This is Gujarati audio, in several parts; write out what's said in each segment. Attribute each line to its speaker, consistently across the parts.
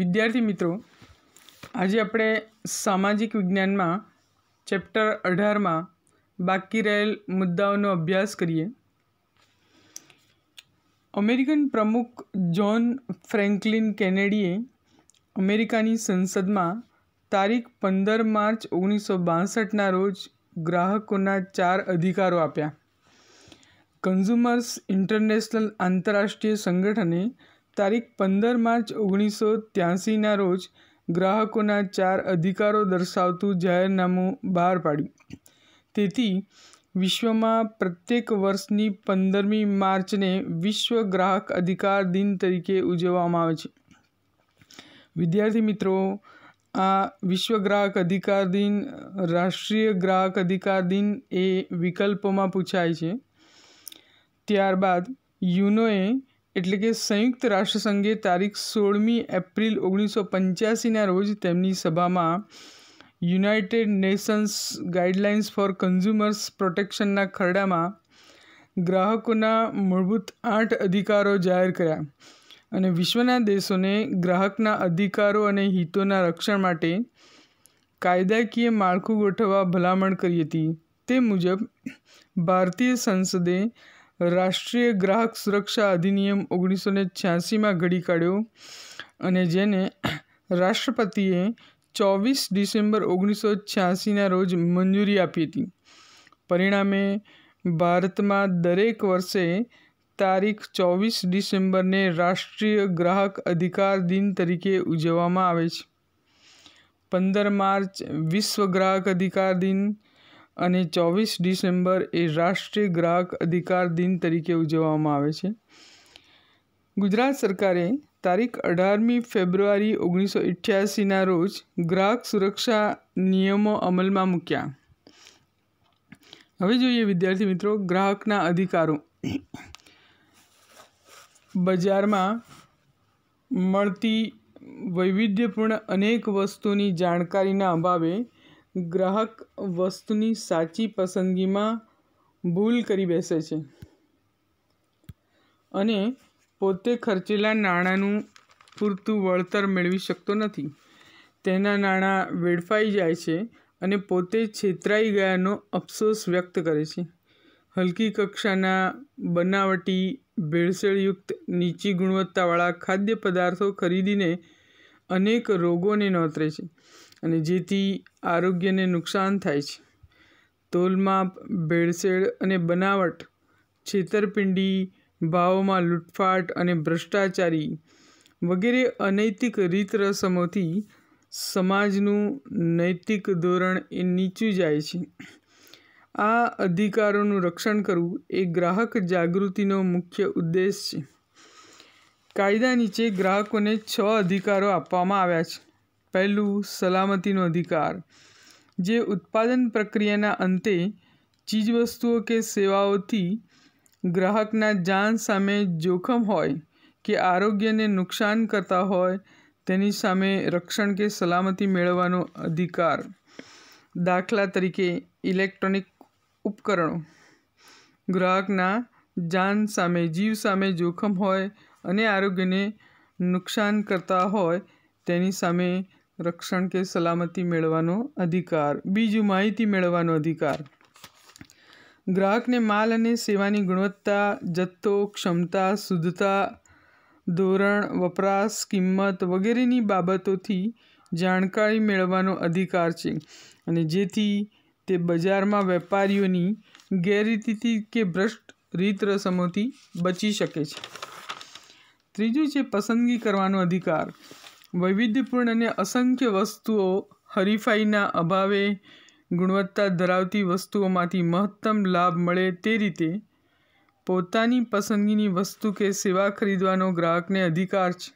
Speaker 1: વિદ્યાર્થી મિત્રો આજે આપણે સામાજિક વિજ્ઞાનમાં ચેપ્ટર અઢારમાં બાકી રહેલ મુદ્દાઓનો અભ્યાસ કરીએ અમેરિકન પ્રમુખ જ્હોન ફ્રેન્કલિન કેનેડીએ અમેરિકાની સંસદમાં તારીખ પંદર માર્ચ ઓગણીસો બાસઠના રોજ ગ્રાહકોના ચાર અધિકારો આપ્યા કન્ઝ્યુમર્સ ઇન્ટરનેશનલ આંતરરાષ્ટ્રીય સંગઠને તારીખ પંદર માર્ચ ઓગણીસો ત્યાસીના રોજ ગ્રાહકોના ચાર અધિકારો દર્શાવતું જાહેરનામું બહાર પાડ્યું તેથી વિશ્વમાં પ્રત્યેક વર્ષની પંદરમી માર્ચને વિશ્વ ગ્રાહક અધિકાર દિન તરીકે ઉજવવામાં આવે છે વિદ્યાર્થી મિત્રો આ વિશ્વ ગ્રાહક અધિકાર દિન રાષ્ટ્રીય ગ્રાહક અધિકાર દિન એ વિકલ્પોમાં પૂછાય છે ત્યારબાદ યુનોએ એટલે કે સંયુક્ત રાષ્ટ્રસંઘે તારીખ સોળમી એપ્રિલ ઓગણીસો પંચ્યાસીના રોજ તેમની સભામાં United Nations guidelines for consumers પ્રોટેક્શનના ખરડામાં ગ્રાહકોના મૂળભૂત આઠ અધિકારો જાહેર કર્યા અને વિશ્વના દેશોને ગ્રાહકના અધિકારો અને હિતોના રક્ષણ માટે કાયદાકીય માળખું ગોઠવવા ભલામણ કરી હતી તે મુજબ ભારતીય સંસદે રાષ્ટ્રીય ગ્રાહક સુરક્ષા અધિનિયમ ઓગણીસો ને છ્યાસીમાં ઘડી કાઢ્યો અને જેને રાષ્ટ્રપતિએ ચોવીસ ડિસેમ્બર ઓગણીસો છ્યાસીના રોજ મંજૂરી આપી હતી પરિણામે ભારતમાં દરેક વર્ષે તારીખ ચોવીસ ડિસેમ્બરને રાષ્ટ્રીય ગ્રાહક અધિકાર દિન તરીકે ઉજવવામાં આવે છે પંદર માર્ચ વિશ્વ ગ્રાહક અધિકાર દિન અને ચોવીસ ડિસેમ્બર એ રાષ્ટ્રીય ગ્રાહક અધિકાર દિન તરીકે ઉજવવામાં આવે છે ગુજરાત સરકારે તારીખ અઢારમી ફેબ્રુઆરી ઓગણીસો અઠ્યાસીના રોજ ગ્રાહક સુરક્ષા નિયમો અમલમાં મૂક્યા હવે જોઈએ વિદ્યાર્થી મિત્રો ગ્રાહકના અધિકારો બજારમાં મળતી વૈવિધ્યપૂર્ણ અનેક વસ્તુની જાણકારીના અભાવે ગ્રાહક વસ્તુની સાચી પસંદગીમાં ભૂલ કરી બેસે છે અને પોતે ખર્ચેલા નાણાંનું પૂરતું વળતર મેળવી શકતો નથી તેના નાણાં વેડફાઈ જાય છે અને પોતે છેતરાઈ ગયાનો અફસોસ વ્યક્ત કરે છે હલકી કક્ષાના બનાવટી ભેળસેળયુક્ત નીચી ગુણવત્તાવાળા ખાદ્ય પદાર્થો ખરીદીને અનેક રોગોને નોતરે છે અને જેથી આરોગ્યને નુકસાન થાય છે તોલમાપ ભેળસેળ અને બનાવટ છેતરપિંડી ભાવોમાં લૂંટફાટ અને ભ્રષ્ટાચારી વગેરે અનૈતિક રીત રસમોથી સમાજનું નૈતિક ધોરણ એ નીચું જાય છે આ અધિકારોનું રક્ષણ કરવું એ ગ્રાહક જાગૃતિનો મુખ્ય ઉદ્દેશ છે કાયદા નીચે ગ્રાહકોને છ અધિકારો આપવામાં આવ્યા છે પહેલું સલામતીનો અધિકાર જે ઉત્પાદન પ્રક્રિયાના અંતે ચીજવસ્તુઓ કે સેવાઓથી ગ્રાહકના જાન સામે જોખમ હોય કે આરોગ્યને નુકસાન કરતા હોય તેની સામે રક્ષણ કે સલામતી મેળવવાનો અધિકાર દાખલા તરીકે ઇલેક્ટ્રોનિક ઉપકરણો ગ્રાહકના જાન સામે જીવ સામે જોખમ હોય અને આરોગ્યને નુકસાન કરતા હોય તેની સામે રક્ષણ કે સલામતી મેળવવાનો અધિકાર બીજું માહિતી મેળવવાનો અધિકાર ગ્રાહકને માલ અને સેવાની ગુણવત્તા જથ્થો ક્ષમતા શુદ્ધતા ધોરણ વપરાશ કિંમત વગેરેની બાબતોથી જાણકારી મેળવવાનો અધિકાર છે અને જેથી તે બજારમાં વેપારીઓની ગેરરીતિથી કે ભ્રષ્ટ રીત રસમોથી બચી શકે છે ત્રીજું છે પસંદગી કરવાનો અધિકાર વૈવિધ્યપૂર્ણ અને અસંખ્ય વસ્તુઓ હરીફાઈના અભાવે ગુણવત્તા ધરાવતી વસ્તુઓમાંથી મહત્તમ લાભ મળે તે રીતે પોતાની પસંદગીની વસ્તુ કે સેવા ખરીદવાનો ગ્રાહકને અધિકાર છે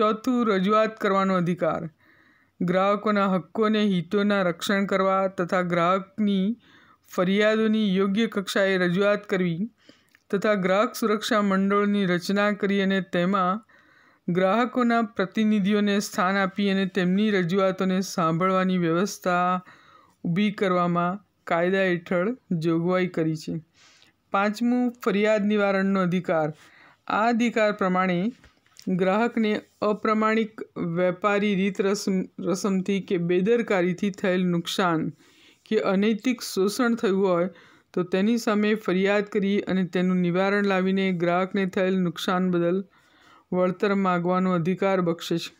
Speaker 1: ચોથું રજૂઆત કરવાનો અધિકાર ગ્રાહકોના હક્કોને હિતોના રક્ષણ કરવા તથા ગ્રાહકની ફરિયાદોની યોગ્ય કક્ષાએ રજૂઆત કરવી તથા ગ્રાહક સુરક્ષા મંડળની રચના કરી અને તેમાં ગ્રાહકોના પ્રતિનિધિઓને સ્થાન આપી અને તેમની રજૂઆતોને સાંભળવાની વ્યવસ્થા ઊભી કરવામાં કાયદા હેઠળ જોગવાઈ કરી છે પાંચમું ફરિયાદ નિવારણનો અધિકાર આ અધિકાર પ્રમાણે ગ્રાહકને અપ્રમાણિક વેપારી રીત રસમ રસમથી કે બેદરકારીથી થયેલ નુકસાન કે અનૈતિક શોષણ થયું હોય તો તેની સામે ફરિયાદ કરી અને તેનું નિવારણ લાવીને ગ્રાહકને થયેલ નુકસાન બદલ વળતર માગવાનો અધિકાર બક્ષે છે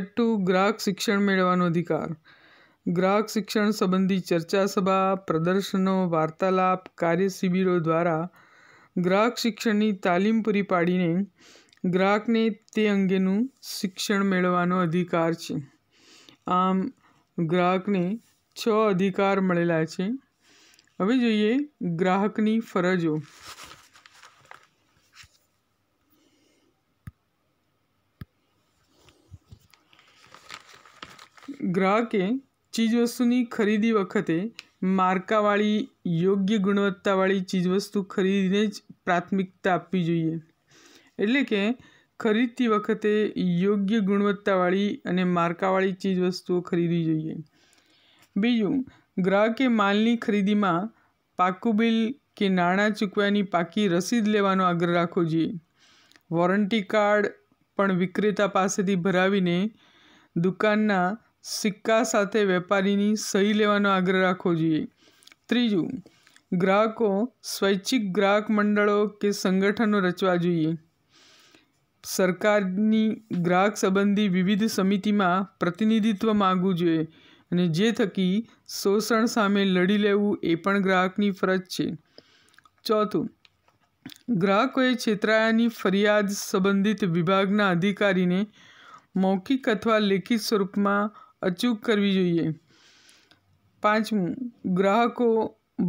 Speaker 1: છઠ્ઠું ગ્રાહક શિક્ષણ મેળવવાનો અધિકાર ગ્રાહક શિક્ષણ સંબંધી ચર્ચા સભા પ્રદર્શનો વાર્તાલાપ કાર્ય શિબિરો દ્વારા ગ્રાહક શિક્ષણની તાલીમ પૂરી પાડીને ગ્રાહકને તે અંગેનું શિક્ષણ મેળવવાનો અધિકાર છે આમ ગ્રાહકને છ અધિકાર મળેલા છે હવે જોઈએ ગ્રાહકની ફરજો ગ્રાહકે ચીજવસ્તુની ખરીદી વખતે માર્કાવાળી યોગ્ય ગુણવત્તાવાળી ચીજવસ્તુ ખરીદીને જ પ્રાથમિકતા આપવી જોઈએ એટલે કે ખરીદતી વખતે યોગ્ય ગુણવત્તાવાળી અને માર્કાવાળી ચીજવસ્તુઓ ખરીદવી જોઈએ બીજું ગ્રાહકે માલની ખરીદીમાં પાકું બિલ કે નાણાં ચૂકવ્યાની પાકી રસીદ લેવાનો આગ્રહ રાખવો જોઈએ વોરંટી કાર્ડ પણ વિક્રેતા પાસેથી ભરાવીને દુકાનના સિક્કા સાથે વેપારીની સહી લેવાનો આગ્રહ રાખવો જોઈએ ત્રીજું ગ્રાહકો સ્વૈચ્છિક ગ્રાહક મંડળો કે સંગઠનો રચવા જોઈએ સરકારની ગ્રાહક સંબંધી વિવિધ સમિતિમાં પ્રતિનિધિત્વ માગવું જોઈએ અને જે થકી શોષણ સામે લડી લેવું એ પણ ગ્રાહકની ફરજ છે ચોથું ગ્રાહકોએ છેતરાયાની ફરિયાદ સંબંધિત વિભાગના અધિકારીને મૌખિક અથવા લેખિત સ્વરૂપમાં અચૂક કરવી જોઈએ પાંચમું ગ્રાહકો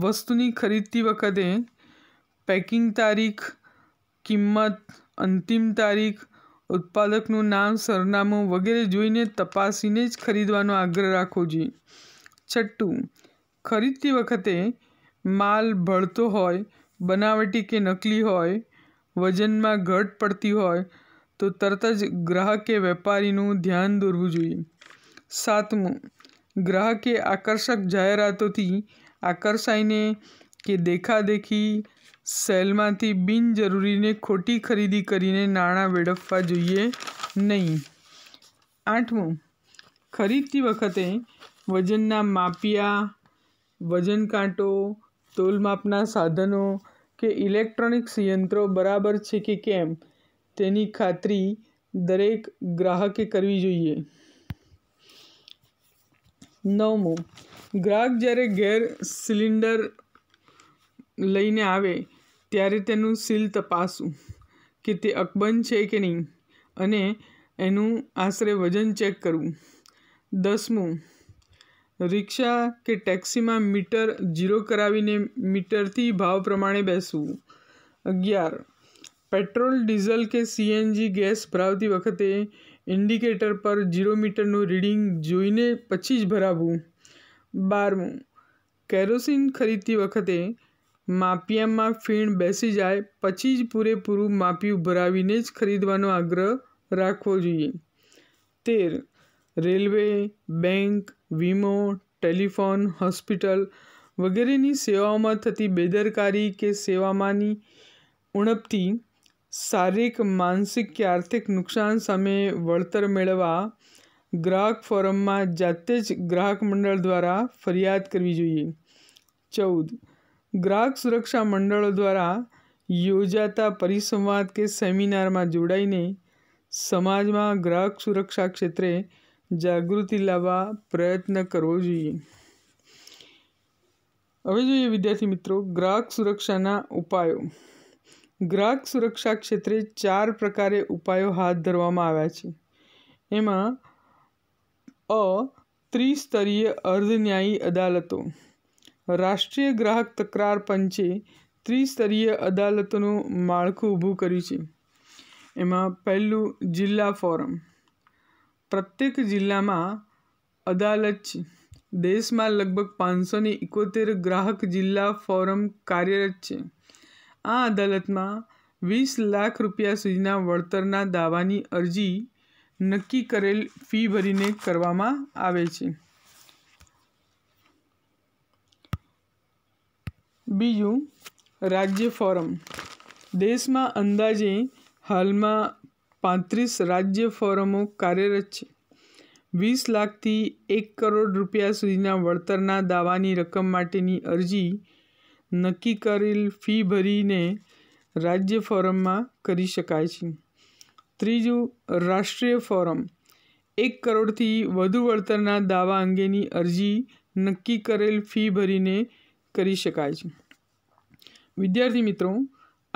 Speaker 1: વસ્તુની ખરીદતી વખતે પેકિંગ તારીખ કિંમત અંતિમ તારીખ ઉત્પાદકનું નામ સરનામું વગેરે જોઈને તપાસીને જ ખરીદવાનો આગ્રહ રાખવો જોઈએ છઠ્ઠું ખરીદતી વખતે માલ ભળતો હોય બનાવટી કે નકલી હોય વજનમાં ઘટ પડતી હોય તો તરત જ ગ્રાહકે વેપારીનું ધ્યાન દોરવું જોઈએ સાતમું ગ્રાહકે આકર્ષક જાહેરાતોથી આકર્ષાઈને કે દેખાદેખી સેલમાંથી બિનજરૂરીને ખોટી ખરીદી કરીને નાણાં વેડફવા જોઈએ નહીં આઠમું ખરીદતી વખતે વજનના માપિયા વજન કાંટો તોલમાપના સાધનો કે ઇલેક્ટ્રોનિક્સ યંત્રો બરાબર છે કે કેમ તેની ખાતરી દરેક ગ્રાહકે કરવી જોઈએ નવમું ગ્રાહક જ્યારે ગેર સિલિન્ડર લઈને આવે ત્યારે તેનું સીલ તપાસું કે તે અકબંધ છે કે નહીં અને એનું આશરે વજન ચેક કરવું દસમું રિક્ષા કે ટેક્સીમાં મીટર ઝીરો કરાવીને મીટરથી ભાવ પ્રમાણે બેસવું અગિયાર પેટ્રોલ ડીઝલ કે સીએનજી ગેસ ભરાવતી વખતે ઇન્ડિકેટર પર ઝીરો મીટરનું રીડિંગ જોઈને પછી જ ભરાવવું બારમું કેરોસીન ખરીદતી વખતે માપિયામાં ફીણ બેસી જાય પછી જ પૂરેપૂરું માપિયું ભરાવીને જ ખરીદવાનો આગ્રહ રાખવો જોઈએ તેર રેલવે બેંક વીમો ટેલિફોન હોસ્પિટલ વગેરેની સેવાઓમાં થતી બેદરકારી કે સેવામાંની ઉણપથી શારીરિક માનસિક કે આર્થિક નુકસાન સામે વળતર મેળવવા ગ્રાહક ફોરમમાં જાતે જ ગ્રાહક મંડળ દ્વારા ફરિયાદ કરવી જોઈએ ચૌદ ગ્રાહક સુરક્ષા મંડળો દ્વારા યોજાતા પરિસંવાદ કે સેમિનારમાં જોડાઈને સમાજમાં ગ્રાહક સુરક્ષા ક્ષેત્રે જાગૃતિ લાવવા પ્રયત્ન કરવો જોઈએ હવે જોઈએ વિદ્યાર્થી મિત્રો ગ્રાહક સુરક્ષાના ઉપાયો ગ્રાહક સુરક્ષા ક્ષેત્રે ચાર પ્રકારે ઉપાયો હાથ ધરવામાં આવ્યા છે એમાં અ ત્રિસ્તરીય અર્ધન્યાયી અદાલતો રાષ્ટ્રીય ગ્રાહક તકરાર પંચે ત્રિસ્તરીય અદાલતોનું માળખું ઊભું કર્યું છે એમાં પહેલું જિલ્લા ફોરમ પ્રત્યેક જિલ્લામાં અદાલત છે દેશમાં લગભગ પાંચસોને એકોતેર ગ્રાહક જિલ્લા ફોરમ કાર્યરત છે આ અદાલતમાં વીસ લાખ રૂપિયા સુધીના વળતરના દાવાની અરજી નક્કી કરેલ ફી ભરીને કરવામાં આવે છે બીજું રાજ્ય ફોરમ દેશમાં અંદાજે હાલમાં પાંત્રીસ રાજ્ય ફોરમો કાર્યરત છે વીસ લાખથી એક કરોડ રૂપિયા સુધીના વળતરના દાવાની રકમ માટેની અરજી નક્કી કરેલ ફી ભરીને રાજ્ય ફોરમમાં કરી શકાય છે ત્રીજું રાષ્ટ્રીય ફોરમ એક કરોડથી વધુ વળતરના દાવા અંગેની અરજી નક્કી કરેલ ફી ભરીને કરી શકાય છે વિદ્યાર્થી મિત્રો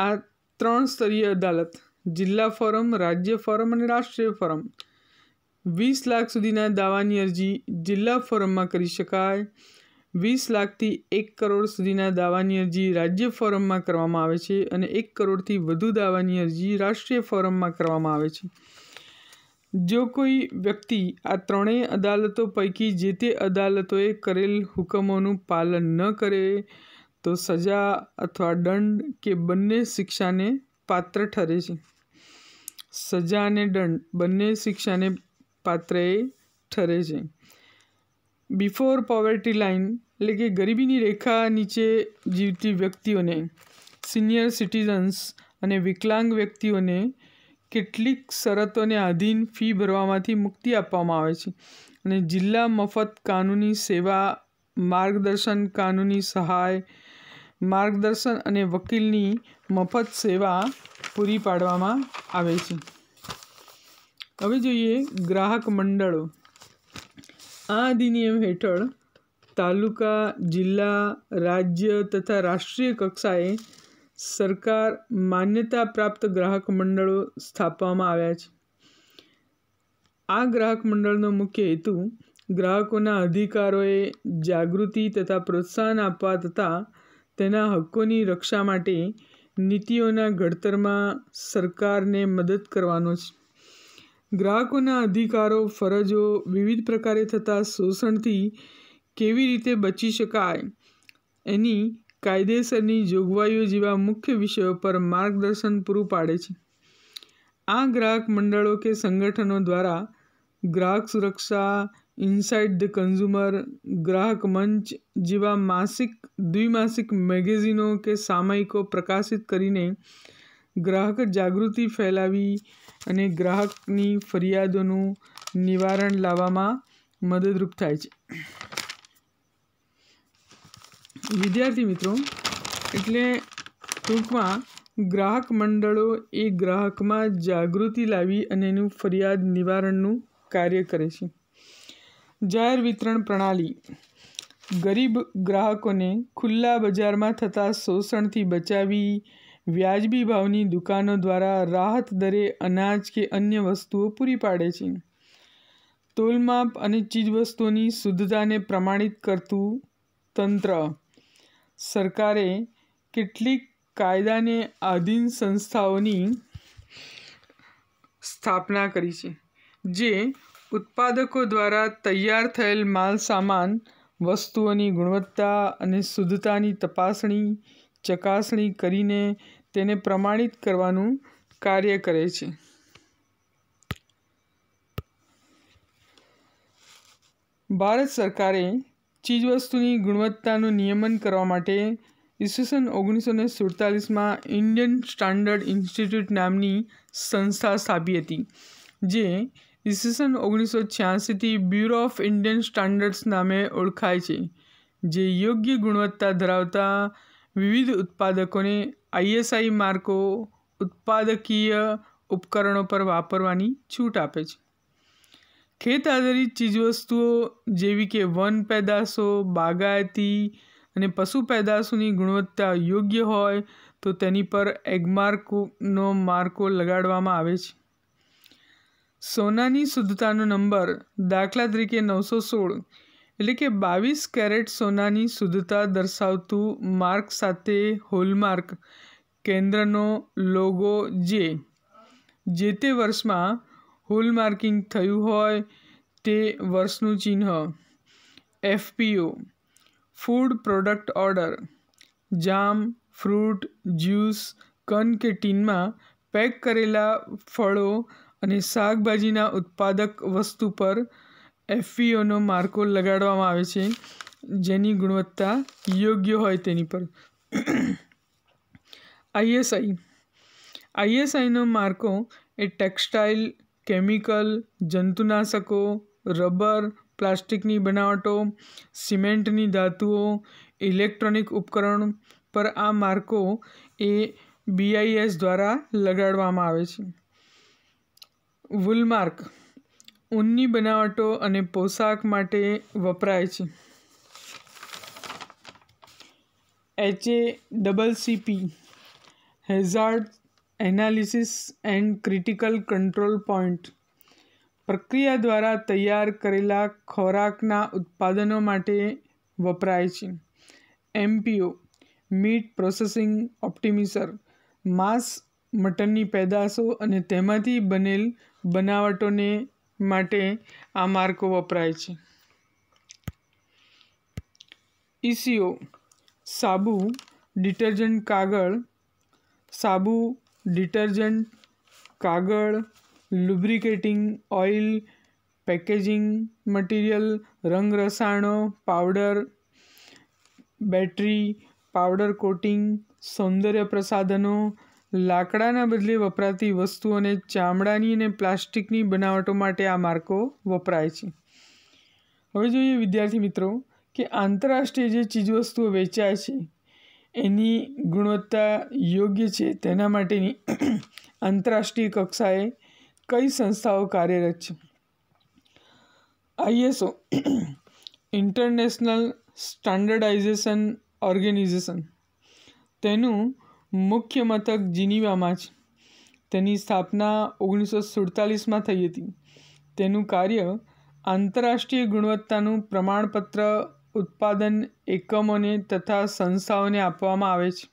Speaker 1: આ ત્રણ સ્તરીય અદાલત જિલ્લા ફોરમ રાજ્ય ફોરમ અને રાષ્ટ્રીય ફોરમ વીસ લાખ સુધીના દાવાની અરજી જિલ્લા ફોરમમાં કરી શકાય વીસ લાખથી એક કરોડ સુધીના દાવાની અરજી રાજ્ય ફોરમમાં કરવામાં આવે છે અને એક કરોડથી વધુ દાવાની અરજી રાષ્ટ્રીય ફોરમમાં કરવામાં આવે છે જો કોઈ વ્યક્તિ આ ત્રણેય અદાલતો પૈકી જે તે અદાલતોએ કરેલ હુકમોનું પાલન ન કરે તો સજા અથવા દંડ કે બંને શિક્ષાને પાત્ર ઠરે છે સજા અને દંડ બંને શિક્ષાને પાત્ર એ ઠરે છે બિફોર પોવર્ટી લાઇન એટલે કે ગરીબીની રેખા નીચે જીવતી વ્યક્તિઓને સિનિયર સિટીઝન્સ અને વિકલાંગ વ્યક્તિઓને કેટલીક શરતોને આધીન ફી ભરવામાંથી મુક્તિ આપવામાં આવે છે અને જિલ્લા મફત કાનૂની સેવા માર્ગદર્શન કાનૂની સહાય માર્ગદર્શન અને વકીલની મફત સેવા પૂરી પાડવામાં આવે છે હવે જોઈએ ગ્રાહક મંડળો આ અધિનિયમ હેઠળ તાલુકા જિલ્લા રાજ્ય તથા રાષ્ટ્રીય કક્ષાએ સરકાર માન્યતા પ્રાપ્ત ગ્રાહક મંડળો સ્થાપવામાં આવ્યા છે આ ગ્રાહક મંડળનો મુખ્ય હેતુ ગ્રાહકોના અધિકારોએ જાગૃતિ તથા પ્રોત્સાહન આપવા તથા તેના હક્કોની રક્ષા માટે નીતિઓના ઘડતરમાં સરકારને મદદ કરવાનો છે ગ્રાહકોના અધિકારો ફરજો વિવિધ પ્રકારે થતા શોષણથી કેવી રીતે બચી શકાય એની કાયદેસરની જોગવાઈઓ જેવા મુખ્ય વિષયો પર માર્ગદર્શન પૂરું પાડે છે આ ગ્રાહક મંડળો કે સંગઠનો દ્વારા ગ્રાહક સુરક્ષા ઇનસાઇડ ધ કન્ઝ્યુમર ગ્રાહક મંચ જેવા માસિક દ્વિમાસિક મેગેઝિનો કે સામયિકો પ્રકાશિત કરીને ગ્રાહક જાગૃતિ ફેલાવી અને ગ્રાહકની ફરિયાદોનું નિવારણ લાવવામાં મદદરૂપ થાય છે વિદ્યાર્થી મિત્રો એટલે ટૂંકમાં ગ્રાહક મંડળો એ ગ્રાહકમાં જાગૃતિ લાવી અને એનું ફરિયાદ નિવારણનું કાર્ય કરે છે જાહેર વિતરણ પ્રણાલી ગરીબ ગ્રાહકોને ખુલ્લા બજારમાં થતા શોષણથી બચાવી વ્યાજબી ભાવની દુકાનો દ્વારા રાહત દરે અનાજ કે અન્ય વસ્તુઓ પૂરી પાડે છે તોલમાપ અને ચીજવસ્તુઓની શુદ્ધતાને પ્રમાણિત કરતું તંત્ર સરકારે કેટલીક કાયદાને આધીન સંસ્થાઓની સ્થાપના કરી છે જે ઉત્પાદકો દ્વારા તૈયાર થયેલ માલ સામાન વસ્તુઓની ગુણવત્તા અને શુદ્ધતાની તપાસણી ચકાસણી કરીને તેને પ્રમાણિત કરવાનું કાર્ય કરે છે ભારત સરકારે ચીજવસ્તુની ગુણવત્તાનું નિયમન કરવા માટે ઈસવીસન ઓગણીસો ને સુડતાલીસમાં ઇન્ડિયન સ્ટાન્ડર્ડ ઇન્સ્ટિટ્યૂટ નામની સંસ્થા સ્થાપી હતી જે ઈસવીસન ઓગણીસો છ્યાસીથી બ્યુરો ઓફ ઇન્ડિયન સ્ટાન્ડર્ડ્સ નામે ઓળખાય છે જે યોગ્ય ગુણવત્તા ધરાવતા વિવિધ ઉત્પાદકોને આઈએસઆઈ માર્કો ઉત્પાદકીય ઉપકરણો પર વાપરવાની છૂટ આપે છે ખેત આધારિત ચીજવસ્તુઓ જેવી કે વન પેદાશો બાગાયતી અને પશુ પેદાશોની ગુણવત્તા યોગ્ય હોય તો તેની પર એગમાર્કનો માર્કો લગાડવામાં આવે છે સોનાની શુદ્ધતાનો નંબર દાખલા તરીકે નવસો સોળ એટલે કે બાવીસ કેરેટ સોનાની શુદ્ધતા દર્શાવતું માર્ક સાથે હોલમાર્ક કેન્દ્રનો લોગો જે જે તે વર્ષમાં હોલમાર્કિંગ થયું હોય તે વર્ષનું ચિહ્ન FPO food product order jam fruit juice can કે ટીનમાં પેક કરેલા ફળો અને શાકભાજીના ઉત્પાદક વસ્તુ પર એફઈઓનો માર્કો લગાડવામાં આવે છે જેની ગુણવત્તા યોગ્ય હોય તેની પર આઈએસઆઈ આઈએસઆઈનો માર્કો એ ટેક્સટાઇલ કેમિકલ જંતુનાશકો રબર પ્લાસ્ટિકની બનાવટો સિમેન્ટની ધાતુઓ ઇલેક્ટ્રોનિક ઉપકરણ પર આ માર્કો એ બીઆઈએસ દ્વારા લગાડવામાં આવે છે વુલમાર્ક ઊનની બનાવટો અને પોશાક માટે વપરાય છે H A double C P hazard analysis and critical control point પ્રક્રિયા દ્વારા તૈયાર કરેલા ખોરાકના ઉત્પાદનો માટે વપરાય છે એમપીઓ મીટ પ્રોસેસિંગ ઓપ્ટિમિસર માંસ મટનની પેદાશો અને તેમાંથી બનેલ બનાવટોને माटे आ मार्क वपराय ईसीओ साबु डिटर्जेंट कागड़ साबु डिटर्जेंट कागड़ लुब्रिकेटिंग ऑइल पैकेजिंग मटीरियल रंग रसायणों पाउडर बैटरी पाउडर कोटिंग सौंदर्य प्रसाधनों લાકડાના બદલે વપરાતી વસ્તુ અને ચામડાની અને પ્લાસ્ટિકની બનાવટો માટે આ માર્કો વપરાય છે હવે જોઈએ વિદ્યાર્થી મિત્રો કે આંતરરાષ્ટ્રીય જે ચીજવસ્તુઓ વેચાય છે એની ગુણવત્તા યોગ્ય છે તેના માટેની આંતરરાષ્ટ્રીય કક્ષાએ કઈ સંસ્થાઓ કાર્યરત છે આઈએસઓ ઇન્ટરનેશનલ સ્ટાન્ડર્ડાઇઝેશન ઓર્ગેનાઇઝેશન તેનું મુખ્ય મથક જીનીવામાં છે તેની સ્થાપના ઓગણીસો સુડતાલીસમાં થઈ હતી તેનું કાર્ય આંતરરાષ્ટ્રીય ગુણવત્તાનું પ્રમાણપત્ર ઉત્પાદન એકમોને તથા સંસ્થાઓને આપવામાં આવે છે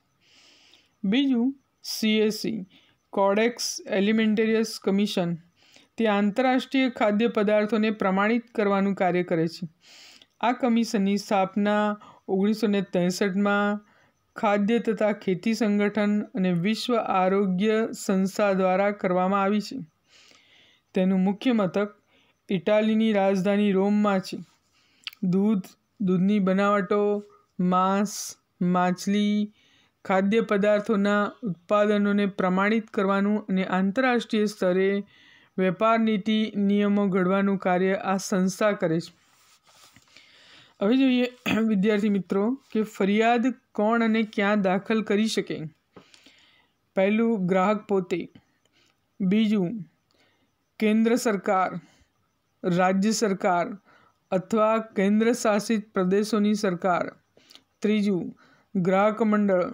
Speaker 1: બીજું સીએસી કોડેક્સ એલિમેન્ટેરિયસ કમિશન તે આંતરરાષ્ટ્રીય ખાદ્ય પદાર્થોને પ્રમાણિત કરવાનું કાર્ય કરે છે આ કમિશનની સ્થાપના ઓગણીસો ને ત્રેસઠમાં ખાદ્ય તથા ખેતી સંગઠન અને વિશ્વ આરોગ્ય સંસ્થા દ્વારા કરવામાં આવી છે તેનું મુખ્ય મથક ઇટાલીની રાજધાની રોમમાં છે દૂધ દૂધની બનાવટો માંસ માછલી ખાદ્ય પદાર્થોના ઉત્પાદનોને પ્રમાણિત કરવાનું અને આંતરરાષ્ટ્રીય સ્તરે વેપાર નીતિ નિયમો ઘડવાનું કાર્ય આ સંસ્થા કરે છે હવે જોઈએ વિદ્યાર્થી મિત્રો કે ફરિયાદ કોણ અને ક્યાં દાખલ કરી શકે પહેલું ગ્રાહક પોતે બીજું કેન્દ્ર સરકાર રાજ્ય સરકાર અથવા કેન્દ્ર શાસિત પ્રદેશોની સરકાર ત્રીજું ગ્રાહક મંડળ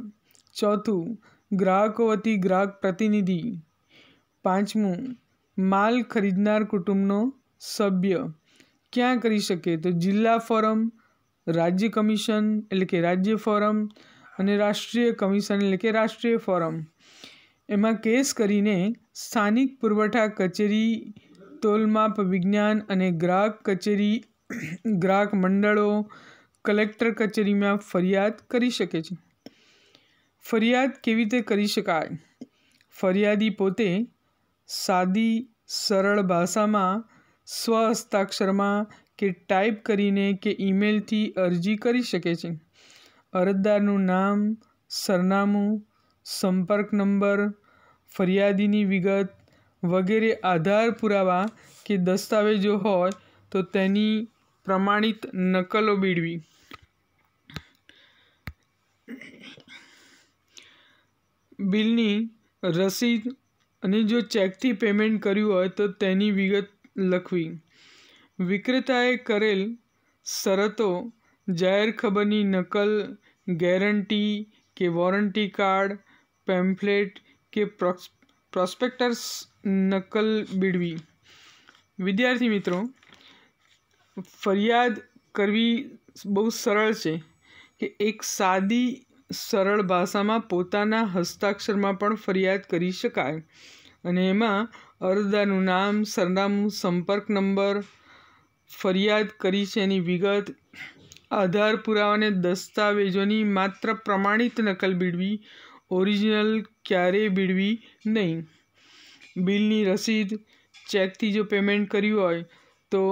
Speaker 1: ચોથું ગ્રાહકો વતી ગ્રાહક પ્રતિનિધિ પાંચમું માલ ખરીદનાર કુટુંબનો સભ્ય ક્યાં કરી શકે તો જિલ્લા ફોરમ રાજ્ય કમિશન એટલે કે રાજ્ય ફોરમ અને રાષ્ટ્રીય કમિશન એટલે કે રાષ્ટ્રીય ફોરમ એમાં કેસ કરીને સ્થાનિક પુરવઠા કચેરી તોલમાપ વિજ્ઞાન અને ગ્રાહક કચેરી ગ્રાહક મંડળો કલેક્ટર કચેરીમાં ફરિયાદ કરી શકે છે ફરિયાદ કેવી રીતે કરી શકાય ફરિયાદી પોતે સાદી સરળ ભાષામાં સ્વ હસ્તાક્ષરમાં કે ટાઈપ કરીને કે ઈમેલથી અરજી કરી શકે છે અરજદારનું નામ સરનામું સંપર્ક નંબર ફરિયાદીની વિગત વગેરે આધાર પુરાવા કે દસ્તાવેજો હોય તો તેની પ્રમાણિત નકલો મેળવી બિલની રસીદ અને જો ચેકથી પેમેન્ટ કર્યું હોય તો તેની વિગત લખવી વિક્રેતાએ કરેલ શરતો જાહેર ખબરની નકલ ગેરંટી કે વોરંટી કાર્ડ પેમ્ફલેટ કે પ્રોસ્પેક્ટર્સ નકલ બીડવી વિદ્યાર્થી મિત્રો ફરિયાદ કરવી બહુ સરળ છે કે એક સાદી સરળ ભાષામાં પોતાના હસ્તાક્ષરમાં પણ ફરિયાદ કરી શકાય અને એમાં અરજદારનું નામ સરનામું સંપર્ક નંબર ફરિયાદ કરી છે એની વિગત આધાર પુરાવાને દસ્તાવેજોની માત્ર પ્રમાણિત નકલ બીડવી ઓરિજિનલ ક્યારેય બીડવી નહીં બિલની રસીદ ચેકથી જો પેમેન્ટ કર્યું હોય તો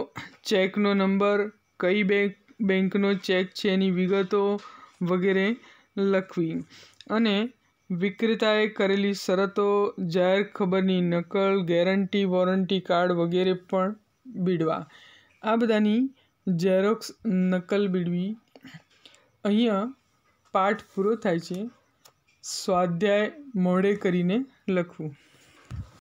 Speaker 1: ચેકનો નંબર કઈ બેંક બેંકનો ચેક છે એની વિગતો વગેરે લખવી અને વિક્રેતાએ કરેલી શરતો જાહેર ખબરની નકલ ગેરંટી વોરંટી કાર્ડ વગેરે પણ બીડવા આ બધાની ઝેરોક્સ નકલ બીડવી અહીંયા પાઠ પૂરો થાય છે સ્વાધ્યાય મોડે કરીને લખવું